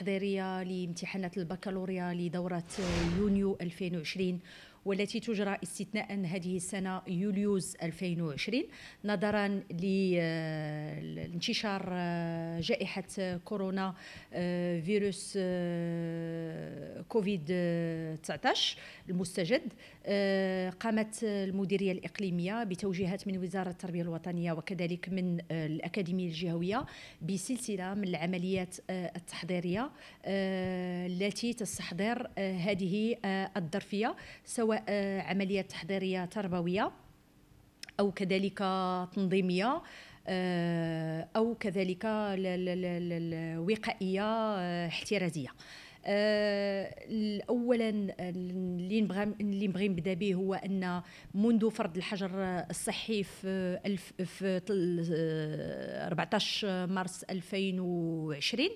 التحضيريه لامتحانات البكالوريا لدوره يونيو 2020 والتي تجرى استثناء هذه السنة يوليوز 2020 نظرا آه، لانتشار آه، جائحة آه، كورونا فيروس كوفيد 19 المستجد قامت المديرية الإقليمية بتوجيهات من وزارة التربية الوطنية وكذلك من الأكاديمية الجهوية بسلسلة من العمليات التحضيرية التي تستحضر هذه الظرفية سواء سواء آه، عمليات تحضيريه تربويه او كذلك تنظيميه آه، او كذلك وقائيه آه، احترازيه اولا اللي نبغى اللي نبغي نبدا به هو ان منذ فرض الحجر الصحي في 14 مارس 2020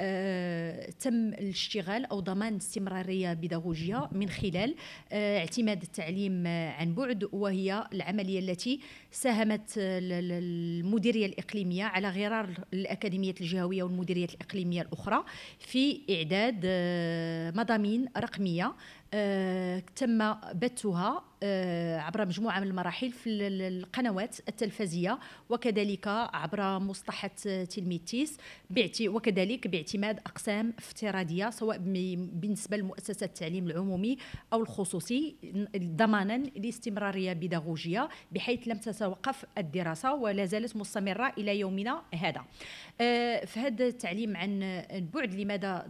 آه، تم الاشتغال او ضمان استمراريه بيداغوجيه من خلال آه، اعتماد التعليم آه، عن بعد وهي العمليه التي ساهمت المديريه الاقليميه على غرار الاكاديميات الجهويه والمديريات الاقليميه الاخرى في اعداد مضامين رقميه آه، تم بثها آه، عبر مجموعة من المراحل في القنوات التلفزية وكذلك عبر مصطحه تلميتيس وكذلك باعتماد أقسام افتراضية سواء بالنسبة لمؤسسة التعليم العمومي أو الخصوصي ضمانا لاستمرارية بيداغوجية بحيث لم تتوقف الدراسة ولا زالت مستمرة إلى يومنا هذا آه، في هذا التعليم عن البعد لماذا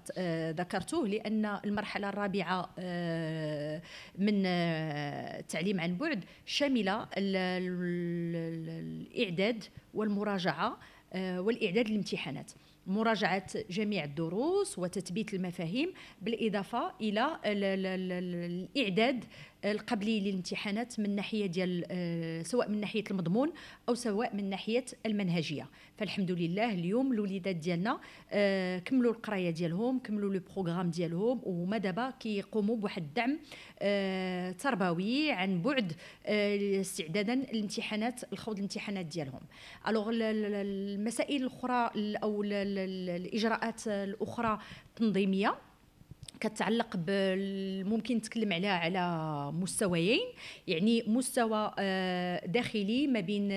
ذكرته لأن المرحلة الرابعة آه، من التعليم آه، عن بعد شامله الاعداد والمراجعه آه، والاعداد للامتحانات مراجعة جميع الدروس وتثبيت المفاهيم بالإضافة إلى الإعداد القبلي للامتحانات من ناحيه ديال آه، سواء من ناحيه المضمون او سواء من ناحيه المنهجيه فالحمد لله اليوم الوليدات ديالنا آه، كملوا القرايه ديالهم كملوا لو بروغرام ديالهم وهما دابا كيقوموا بواحد الدعم آه، تربوي عن بعد استعدادا لامتحانات الخوض الامتحانات ديالهم الوغ المسائل الاخرى او الاجراءات الاخرى التنظيميه كتعلق ممكن نتكلم عليها على مستويين يعني مستوى آه، داخلي ما بين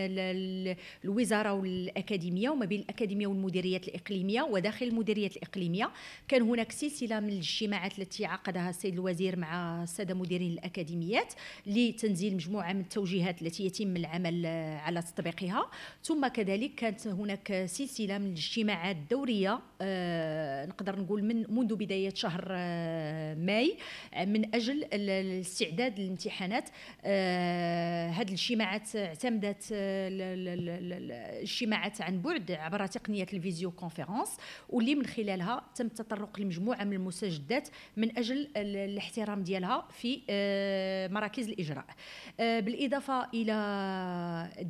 الوزاره والاكاديميه وما بين الاكاديميه والمديريات الاقليميه وداخل المديريات الاقليميه كان هناك سلسله من الاجتماعات التي عقدها السيد الوزير مع الساده مديرين الاكاديميات لتنزيل مجموعه من التوجيهات التي يتم العمل آه، على تطبيقها ثم كذلك كانت هناك سلسله من الاجتماعات الدوريه آه، نقدر نقول من منذ بدايه شهر آه، ماي آه، من اجل الاستعداد للامتحانات هذه آه، الاجتماعات اعتمدت الاجتماعات عن بعد عبر تقنيه الفيديو كونفرنس واللي من خلالها تم التطرق لمجموعه من المستجدات من اجل الاحترام ديالها في مراكز الاجراء بالاضافه الى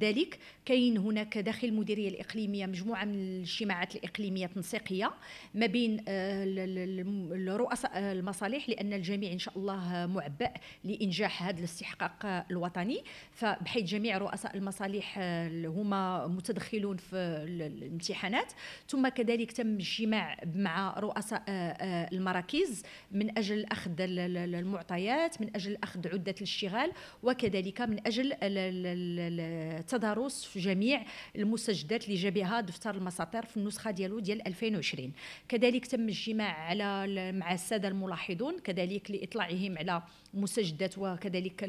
ذلك كاين هناك داخل المديريه الاقليميه مجموعه من الاجتماعات الاقليميه التنسيقيه ما بين الرؤساء المصالح لان الجميع ان شاء الله معبأ لانجاح هذا الاستحقاق الوطني فبحيث جميع رؤساء المصالح آه، هما متدخلون في الامتحانات ثم كذلك تم الاجتماع مع رؤساء آه، آه، المراكز من اجل اخذ المعطيات من اجل اخذ عده الاشتغال وكذلك من اجل التدارس في جميع المستجدات اللي جابها دفتر المساطير في النسخه ديالو ديال 2020 كذلك تم الاجتماع على مع الساده الساده الملاحظون كذلك لاطلاعهم على مسجدات وكذلك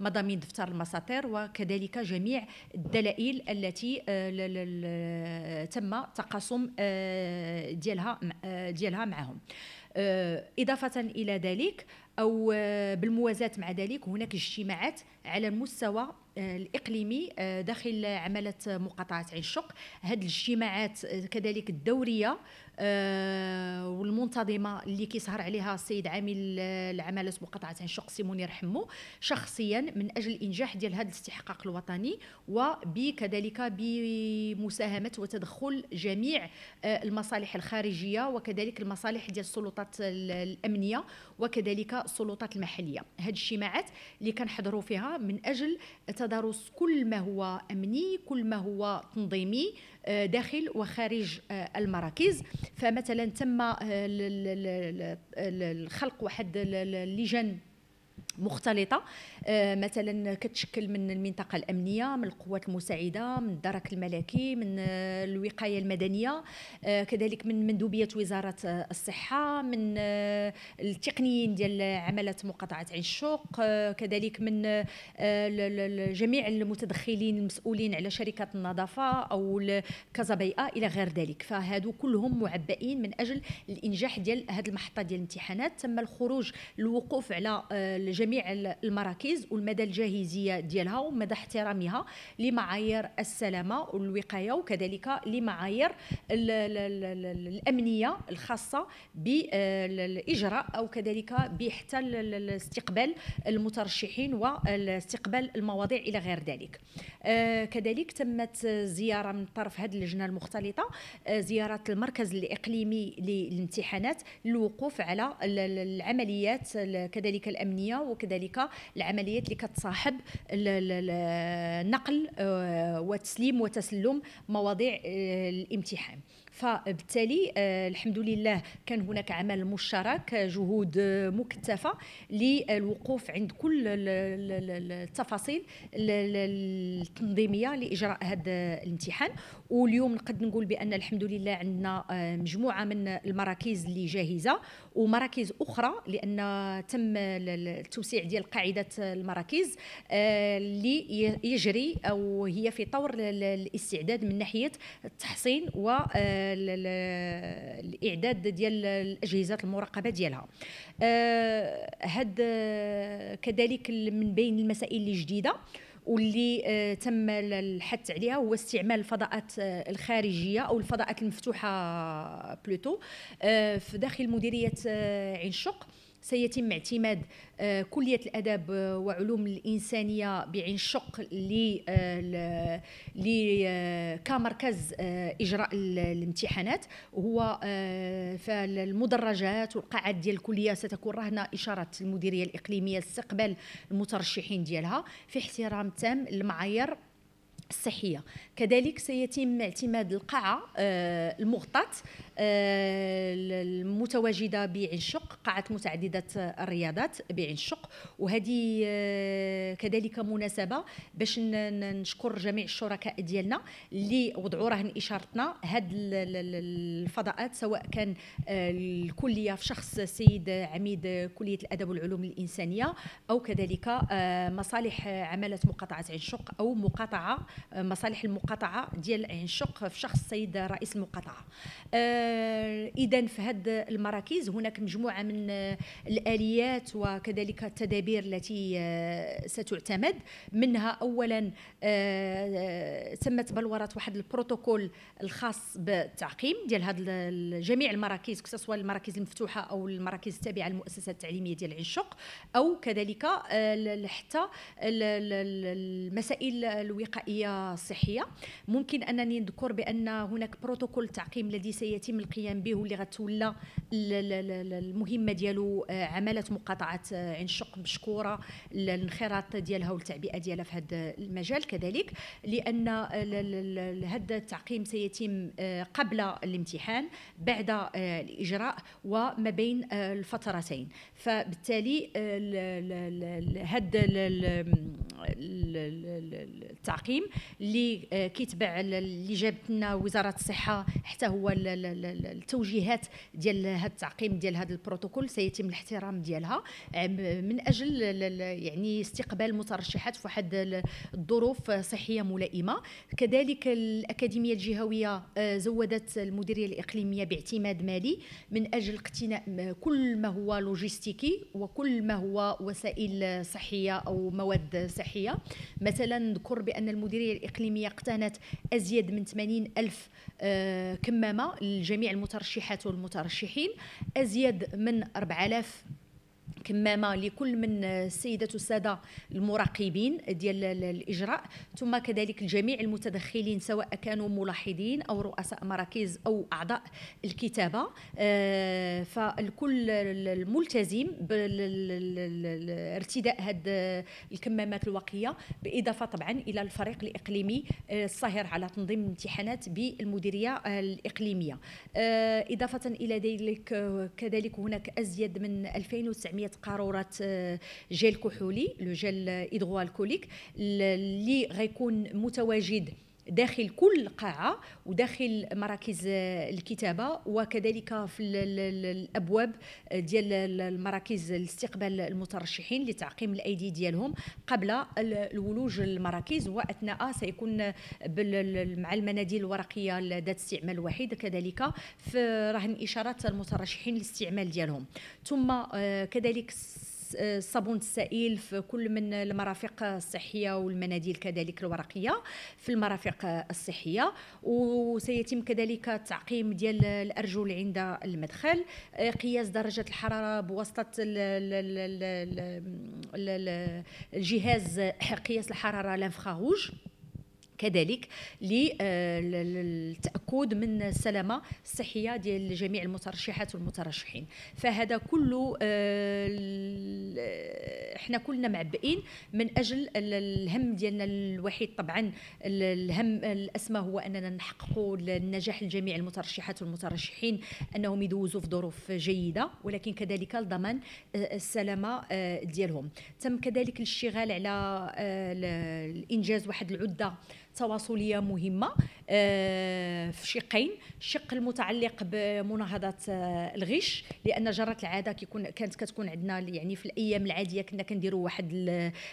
مضامين دفتر المساطير وكذلك جميع الدلائل التي آه، تم تقاسم آه، ديالها آه، ديالها معهم اضافه الى ذلك او بالموازاه مع ذلك هناك اجتماعات على المستوى الاقليمي داخل عمله مقاطعه عين الشق هذه الاجتماعات كذلك الدوريه المنتظمه اللي كيسهر عليها السيد عامل آه، العماله بقطعه شخصي منير يرحمه شخصيا من اجل انجاح ديال هذا الاستحقاق الوطني وبكذلك بمساهمه وتدخل جميع آه، المصالح الخارجيه وكذلك المصالح ديال السلطات الامنيه وكذلك السلطات المحليه هاد الاجتماعات اللي كنحضروا فيها من اجل تدارس كل ما هو امني كل ما هو تنظيمي آه، داخل وخارج آه، المراكز فمثلا تم آه، خلق واحد اللجان مختلطه آه، مثلا كتشكل من المنطقه الامنيه من القوات المساعده من الدرك الملكي من آه، الوقايه المدنيه آه، كذلك من مندوبيه وزاره الصحه من التقنيين ديال عمله مقاطعه عين الشوق كذلك من جميع المتدخلين المسؤولين على شركات النظافه او كزبيئه الى غير ذلك فهادو كلهم معبئين من اجل الانجاح ديال هذه المحطه ديال الامتحانات تم الخروج الوقوف على جميع المراكز والمدى الجاهزيه ديالها ومدى احترامها لمعايير السلامه والوقايه وكذلك لمعايير الامنيه الخاصه بالاجراء او كذلك بحتى استقبال المترشحين واستقبال المواضيع الى غير ذلك آه، كذلك تمت زياره من طرف هذه اللجنه المختلطه آه، زياره المركز الاقليمي للامتحانات للوقوف على العمليات كذلك الامنيه وكذلك العمليات اللي كتصاحب النقل آه، وتسليم وتسلم مواضيع آه، الامتحان فبالتالي آه، الحمد لله كان هناك عمل مشترك جهود آه، مكتفة للوقوف عند كل التفاصيل التنظيمية لإجراء هذا الامتحان واليوم نقد نقول بأن الحمد لله عندنا آه، مجموعة من المراكز اللي جاهزة ومراكز أخرى لأن تم التوسيع ديال قاعدة المراكز اللي يجري أو هي في طور الاستعداد من ناحية التحصين و الاعداد ديال الاجهزه المراقبه ديالها آه، هاد آه، كذلك من بين المسائل الجديده واللي آه، تم الحث عليها هو استعمال الفضاءات الخارجيه او الفضاءات المفتوحه بلوتو في داخل مديريه عين شق سيتم اعتماد آه، كلية الأدب آه، وعلوم الإنسانية بعين شق آه، كمركز إجراء الامتحانات هو فالمدرجات والقاعات ديال الكلية ستكون رهنة إشارة المديرية الإقليمية استقبال المترشحين ديالها في احترام تام للمعايير الصحيه كذلك سيتم اعتماد القاعه المغطاه آه، المتواجده بعنشق قاعه متعدده الرياضات بعنشق وهذه آه، كذلك مناسبه باش نشكر جميع الشركاء ديالنا اللي وضعوا رهن اشارتنا هاد الفضاءات سواء كان آه، الكليه في شخص السيد عميد كليه الادب والعلوم الانسانيه او كذلك مصالح عماله مقاطعه عنشق او مقاطعه مصالح المقاطعه ديال عنشق في شخص السيد رئيس المقاطعه آه، اذا في هذه المراكز هناك مجموعه من آه، الاليات وكذلك التدابير التي آه، ستعتمد منها اولا تمت بلوره واحد البروتوكول الخاص بالتعقيم ديال هاد جميع المراكز سواء المراكز المفتوحه او المراكز التابعه للمؤسسات التعليميه ديال الشق او كذلك حتى المسائل الوقائيه الصحيه ممكن انني نذكر بان هناك بروتوكول تعقيم الذي سيتم القيام به واللي غتولى المهمه ديالو عماله مقاطعه عين الشق مشكوره الانخراط ديالها والتعبئه ديالها في هذا المجال كذلك لان هذا التعقيم سيتم قبل الامتحان بعد الاجراء وما بين الفترتين فبالتالي هذا التعقيم اللي كيتبع اللي جابت لنا وزاره الصحه حتى هو التوجيهات ديال هذا التعقيم ديال هذا البروتوكول سيتم الاحترام ديالها من اجل يعني استقبال المترشحات في واحد الظروف صحيه ملائمه كذلك الاكاديميه الجهويه آه، زودت المديريه الاقليميه باعتماد مالي من اجل اقتناء كل ما هو لوجيستيكي وكل ما هو وسائل صحيه او مواد صحيه مثلا نذكر بان المديريه الاقليميه اقتنت ازيد من 80 الف آه، كمامه جميع المترشحات والمترشحين أزيد من 4000 كمامه لكل من السيدات والساده المراقبين ديال الاجراء ثم كذلك الجميع المتدخلين سواء كانوا ملاحظين او رؤساء مراكز او اعضاء الكتابه آه، فالكل الملتزم بارتداء هذه الكمامات الواقيه باضافه طبعا الى الفريق الاقليمي آه، الصاهر على تنظيم الامتحانات بالمديريه الاقليميه آه، اضافه الى ذلك كذلك هناك ازيد من 2900 كانت قارورات آه، جيل كحولي لو جيل هيدروالكوليك اللي غيكون متواجد داخل كل قاعه وداخل مراكز آه، الكتابه وكذلك في الابواب آه، ديال المراكز الاستقبال المترشحين لتعقيم الايدي ديالهم قبل الولوج المراكز واثناء سيكون مع المناديل الورقيه ذات استعمال واحد كذلك في رهن اشارات المترشحين للاستعمال ديالهم ثم آه، كذلك آه، الصابون السائل في كل من المرافق الصحيه والمناديل كذلك الورقيه في المرافق الصحيه وسيتم كذلك تعقيم ديال الارجل عند المدخل آه، قياس درجه الحراره بواسطه الجهاز قياس الحراره لانفراروج كذلك آه، للتاكد من السلامه الصحيه ديال جميع المترشحات والمترشحين فهذا كله احنا آه، كلنا معبئين من اجل الهم ديالنا الوحيد طبعا الهم الاسمى هو اننا نحققوا النجاح لجميع المترشحات والمترشحين انهم يدوزوا في ظروف جيده ولكن كذلك لضمان آه، السلامه ديالهم تم كذلك الاشتغال على الانجاز واحد العده تواصليه مهمه آه، في شقين الشق المتعلق بمناهضه آه، الغش لان جره العاده كيكون كانت كتكون عندنا يعني في الايام العاديه كنا كنديروا واحد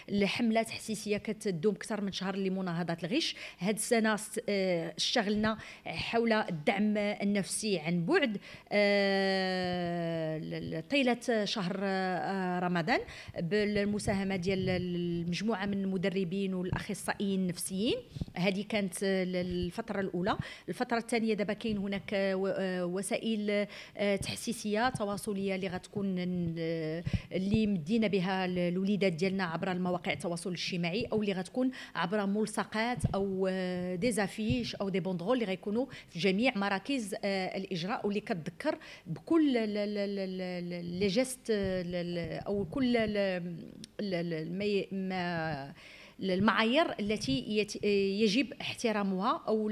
الحمله تحسيسيه كتدوم اكثر من شهر لمناهضه الغش هذه السنه آه، اشتغلنا حول الدعم النفسي عن بعد طيله شهر رمضان بالمساهمه ديال المجموعه من المدربين والاخصائيين النفسيين هذه كانت الفتره الفتره الاولى الفتره الثانيه دابا كاين هناك وسائل تحسيسيه تواصليه اللي غتكون اللي مدينا بها الوليدات ديالنا عبر المواقع التواصل الاجتماعي او اللي غتكون عبر ملصقات او ديزافيش او دي بوندغول اللي غيكونوا في جميع مراكز الاجراء واللي كتذكر بكل لي جيست او كل ما المعايير التي يجب احترامها او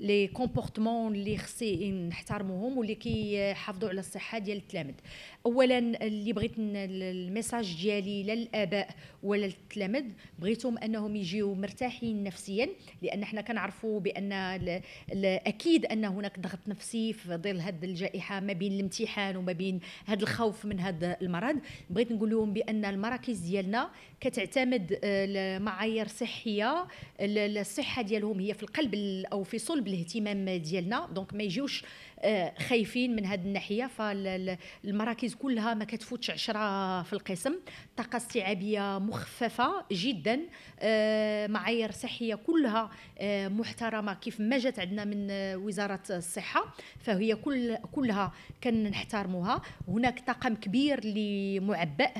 لي كومبورتمون اللي خصي نحترموهم واللي كيحافظوا على الصحه ديال التلامذ اولا اللي بغيت الميساج ديالي لا للاباء ولا للتلامذ بغيتهم انهم يجيو مرتاحين نفسيا لان حنا كنعرفوا بان اكيد ان هناك ضغط نفسي في ظل هذه الجائحه ما بين الامتحان وما بين هذا الخوف من هذا المرض بغيت نقول لهم بان المراكز ديالنا كتعتمد آه، معايير صحيه الصحه ديالهم هي في القلب او في صلب الاهتمام ديالنا دونك ما يجيوش آه، خايفين من هذه الناحيه فالمراكز كلها ما كتفوتش 10 في القسم طاقه استيعابيه مخففه جدا آه، معايير صحيه كلها آه، محترمه كيف ما جات عندنا من وزاره الصحه فهي كل كلها كنحترموها هناك طاقم كبير اللي معبأ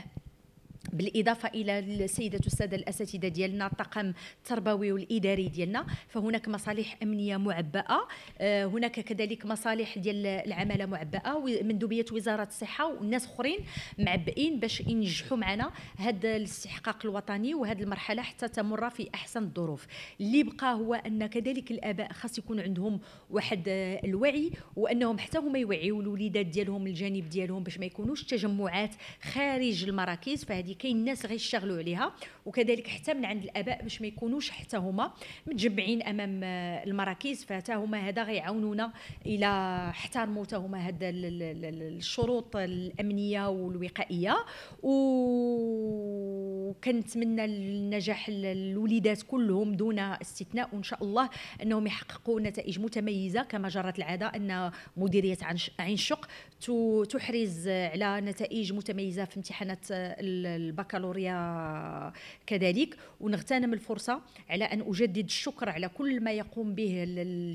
بالاضافه الى السيدات والساده الاساتذه ديالنا الطاقم التربوي والاداري ديالنا فهناك مصالح امنيه معبأه آه، هناك كذلك مصالح ديال العماله معبأه مندوبيه وزاره الصحه والناس اخرين معبئين باش ينجحوا معنا هذا الاستحقاق الوطني وهذه المرحله حتى تمر في احسن الظروف اللي بقى هو ان كذلك الاباء خاص يكون عندهم واحد آه، الوعي وانهم حتى هما يوعيوا الوليدات ديالهم الجانب ديالهم باش ما يكونوش تجمعات خارج المراكز فهذه كاين الناس غيشتغلوا عليها وكذلك حتى من عند الاباء باش ما يكونوش حتى هما متجمعين امام آه، المراكز فحتى هما هذا غيعاونونا الى احترموا حتى هما هذا الشروط الامنيه والوقائيه وكنتمنى النجاح الوليدات كلهم دون استثناء وان شاء الله انهم يحققوا نتائج متميزه كما جرت العاده ان مديريه عين شق تحرز على نتائج متميزه في امتحانات آه، البكالوريا كذلك ونغتنم الفرصه على ان اجدد الشكر على كل ما يقوم به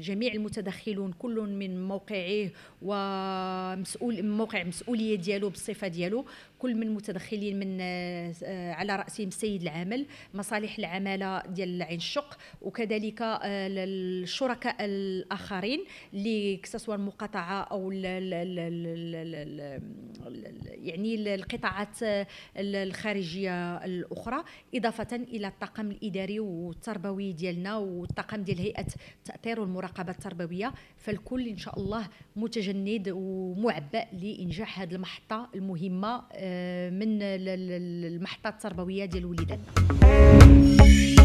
جميع المتدخلون كل من موقعه ومسؤول موقع مسؤوليه ديالو بالصفه ديالو كل من المتدخلين من آه، على راسهم السيد العامل مصالح العماله ديال عين الشق وكذلك آه، الشركاء الاخرين اللي كسوا المقاطعه او يعني القطاعات الخارجيه الاخرى اضافه الى الطاقم الاداري والتربوي ديالنا والطاقم ديال هيئه التاثير والمراقبه التربويه فالكل ان شاء الله متجند ومعبأ لانجاح هذه المحطه المهمه آه، آه، من المحطات التربويه ديال وليداتنا